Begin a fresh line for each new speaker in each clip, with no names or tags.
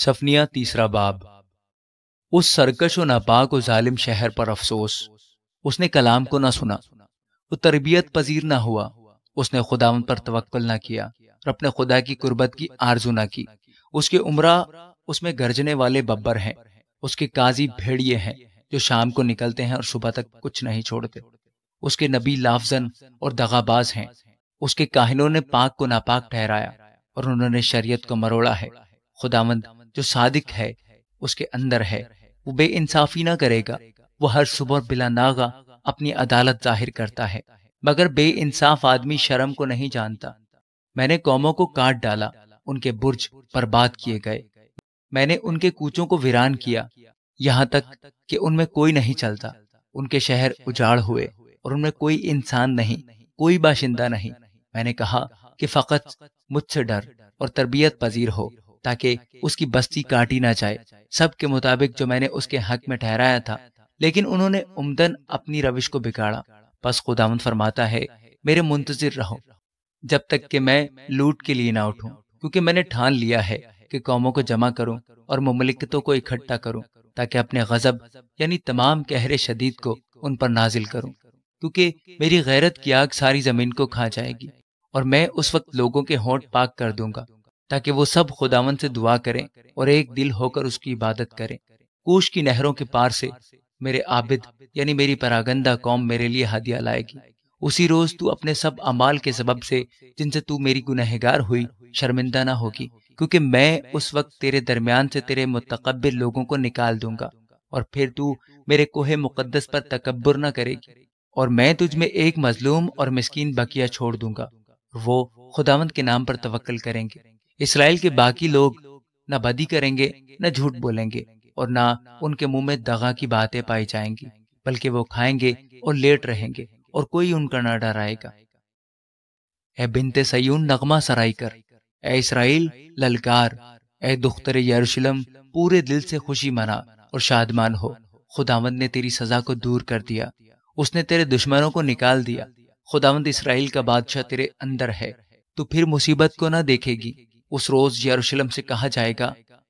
सफनिया तीसरा बाब उस सरकश व नापाक व जालिम शहर पर अफसोस उसने कलाम को ना सुना वो तरबियत पजीर ना हुआ उसने खुदावन पर तवक्ल ना किया और अपने खुदा की कुर्बत की आरजू ना की उसके उम्र उसमें गरजने वाले बब्बर हैं उसके काजी भेड़िए हैं जो शाम को निकलते हैं और सुबह तक कुछ नहीं छोड़ते उसके नबी लाफजन और दगाबाज हैं उसके काहिनों ने पाक को नापाक ठहराया और उन्होंने शरीयत को मरोड़ा है खुदावंद जो सादिक है उसके अंदर है वो बेइंसाफी ना करेगा वो हर सुबह बिला नागा अपनी अदालत जाहिर करता है मगर बेइंसाफ आदमी शर्म को नहीं जानता मैंने कौमों को काट डाला उनके बुर्ज बर्बाद किए गए मैंने उनके कूचों को वीरान किया यहाँ तक कि उनमें कोई नहीं चलता उनके शहर उजाड़ हुए और उनमें कोई इंसान नहीं कोई बाशिंदा नहीं मैंने कहा कि फकत मुझसे डर और तरबियत पजीर हो ताकि उसकी बस्ती काटी ना जाए सब के मुताबिक जो मैंने उसके हक में ठहराया था लेकिन उन्होंने उमदन अपनी रविश को बिगाड़ा बस खुदावन फरमाता है मेरे मुंतजिर रहो जब तक कि मैं लूट के लिए ना उठूं क्योंकि मैंने ठान लिया है कि कौमों को जमा करूं और ममलिकतों को इकट्ठा करूं ताकि अपने गजब यानी तमाम कहरे शदीद को उन पर नाजिल करूं क्योंकि मेरी गैरत की आग सारी जमीन को खा जाएगी और मैं उस वक्त लोगों के होंठ पाक कर दूंगा ताकि वो सब खुदावन से दुआ करें और एक दिल होकर उसकी इबादत करें कूश की नहरों के पार से मेरे आबिद यानी मेरी परागंदा कौम मेरे लिए हदिया लाएगी उसी रोज तू अपने सब अमाल के सबब से जिनसे तू मेरी गुनहगार हुई शर्मिंदा ना होगी क्योंकि मैं उस वक्त तेरे दरमियान से तेरे मुतकबिल लोगों को निकाल दूंगा और फिर तू मेरे कोहे मुकद्दस पर तकबर न करेगी और मैं तुझ में एक मजलूम और मिसकीन बकिया छोड़ दूंगा वो खुदावंत के नाम पर तवक्ल करेंगे इसराइल के बाकी लोग न बदी करेंगे न झूठ बोलेंगे और न उनके मुंह में दगा की बातें पाई जाएंगी बल्कि वो खाएंगे और लेट रहेंगे और कोई उनका न डराएगा ए बिनते सयून नगमा सराई कर ए इसराइल ललकार ए दुख्तर यरूशलम पूरे दिल से खुशी मना और शादमान हो खुदावंद ने तेरी सजा को दूर कर दिया उसने तेरे दुश्मनों को निकाल दिया खुदावंद इसराइल का बादशाह तेरे अंदर है तो फिर मुसीबत को ना देखेगी उस रोज यरूशलेम से कहा जाएगा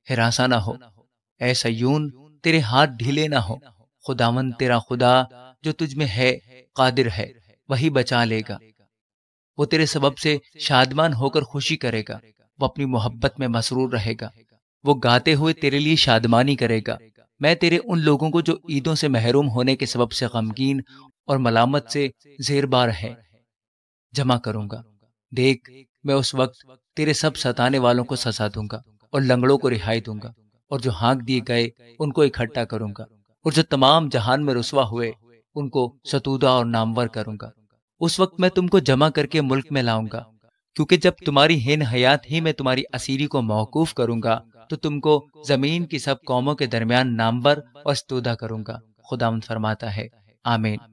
हिरासा ना हो ऐसा यून तेरे हाथ ढीले ना हो खुदावन तेरा खुदा जो तुझ में है कादिर है वही बचा लेगा वो तेरे सबब से शादमान होकर खुशी करेगा वो अपनी मोहब्बत में मसरूर रहेगा वो गाते हुए तेरे लिए शादमानी करेगा मैं तेरे उन लोगों को जो ईदों से महरूम होने के सबब से गमगीन और मलामत से जेरबार है जमा करूंगा देख मैं उस वक्त तेरे सब सताने वालों को ससा दूंगा और लंगड़ों को रिहाई दूंगा और जो हाँक दिए गए उनको इकट्ठा करूंगा और जो तमाम जहान में रुसवा हुए उनको सतूदा और नामवर करूंगा उस वक्त मैं तुमको जमा करके मुल्क में लाऊंगा क्योंकि जब तुम्हारी हिन हयात ही मैं तुम्हारी असीरी को मौकूफ करूंगा तो तुमको जमीन की सब कौमों के दरमियान नामवर और सतूदा करूंगा खुदा फरमाता है आमीन